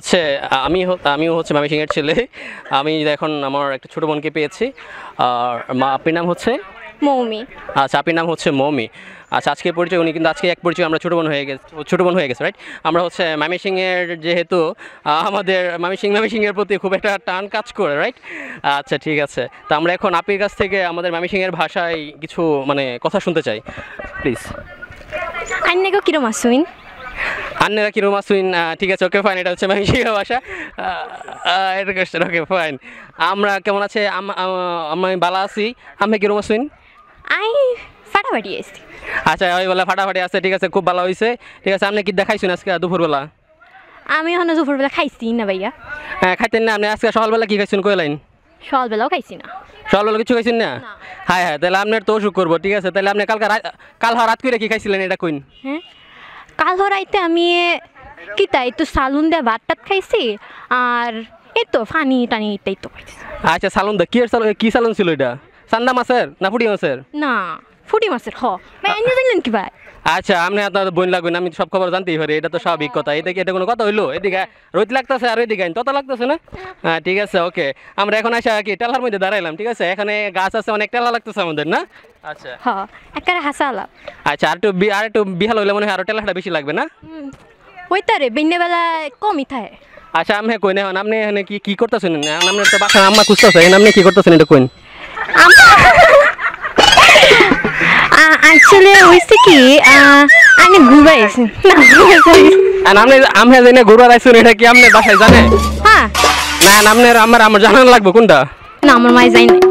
হচ্ছে আমি আমিও হচ্ছে মামিসিংয়ের ছেলে আমি এখন আমার একটা ছোটো বোনকে পেয়েছি আর মা আপনি নাম হচ্ছে মৌমি আচ্ছা আপনি নাম হচ্ছে মৌমি আচ্ছা আজকে পরিচয় উনি কিন্তু আজকে এক পরিচয় আমরা ছোট বোন হয়ে গেছে ছোট বোন হয়ে গেছে রাইট আমরা হচ্ছে মামিসিংয়ের যেহেতু আমাদের মামিসিং মামিসিংয়ের প্রতি খুব একটা টান কাজ করে রাইট আচ্ছা ঠিক আছে তা আমরা এখন আপির কাছ থেকে আমাদের মামিসিংয়ের ভাষায় কিছু মানে কথা শুনতে চাই প্লিজ আইন কিরম আসুন আন্নেরা কি রোমাসুইন ঠিক আছে ওকে ফাইন এটা হচ্ছে ম্যাংশিকা ভাষা এটা কোয়েশ্চেন ওকে ফাইন আমরা কেমন আছে আমি বালা আছি আমি কি রোমাসুইন আই ফাটাফাটি আছি আচ্ছা ওই বলে ফাটাফাটি আছে ঠিক আছে খুব ভালো হয়েছে ঠিক আছে আপনি কি দেখাইছেন আজকে দুপুরবেলা আমি এখন দুপুরবেলা খাইছি না ভাইয়া হ্যাঁ খাইতেন না আপনি আজকে সকালবেলা কি খাইছেন কই লাইন সকালবেলাও খাইছি না সকালবেলা কিছু খাইছেন না হ্যাঁ হ্যাঁ তাহলে আপনার তো অসুখ করবো ঠিক আছে তাহলে আপনি কালকে কাল রাত করে কি খাইছিলেন এটা কইন হ্যাঁ কাল হরাইতে আমি কিতা তাই তো সালুন দিয়ে ভাত টাত খাইছি আর এই তো ফানি টানি এটাই তো আচ্ছা সালুন দা কি সালুন কি সালুন ছিল এটা সান্দা মাছের না পুড়ি মাছের না ফুটি মাছের হ ভাই এনে জানলেন কি ভাই আচ্ছা আমি আপনার বোন লাগবেন আমি সব খবর জানতেই পারি এটা তো স্বাভাবিক কথা এটা কি এটা কোনো কথা হইলো এদিকে রইত লাগতেছে আর এদিকে তত লাগতেছে না হ্যাঁ ঠিক আছে ওকে আমরা এখন আসা কি টেলার মধ্যে দাঁড়াইলাম ঠিক আছে এখানে গাছ আছে অনেক টেলা লাগতেছে আমাদের না আচ্ছা হ্যাঁ হাসা হাসালাম আচ্ছা আর একটু আর একটু বিহাল হইলে মনে হয় আরো টেলাটা বেশি লাগবে না ওই তারে বিন্যেবেলা কমই থাকে আচ্ছা আমি কই না আপনি এখানে কি কি করতেছেন আপনি তো বাসা আম্মা খুঁজতেছে আপনি কি করতেছেন এটা কইন আম্মা আসলে হইছে কি আমি ঘুরাইছি আর আমি আমরা জেনে ঘুরার আইছেন এটা কি আপনি বাসায় জানে হ্যাঁ না আপনার আমার আমার জানানো লাগবে কোনটা না আমার মাই জানি না